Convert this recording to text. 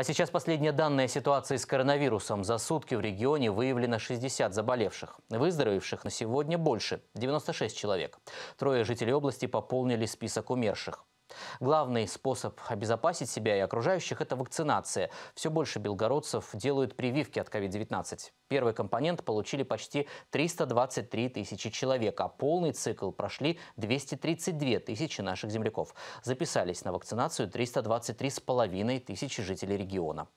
А сейчас последняя данные о ситуации с коронавирусом. За сутки в регионе выявлено 60 заболевших. Выздоровевших на сегодня больше – 96 человек. Трое жителей области пополнили список умерших. Главный способ обезопасить себя и окружающих – это вакцинация. Все больше белгородцев делают прививки от COVID-19. Первый компонент получили почти 323 тысячи человек, а полный цикл прошли 232 тысячи наших земляков. Записались на вакцинацию 323,5 тысячи жителей региона.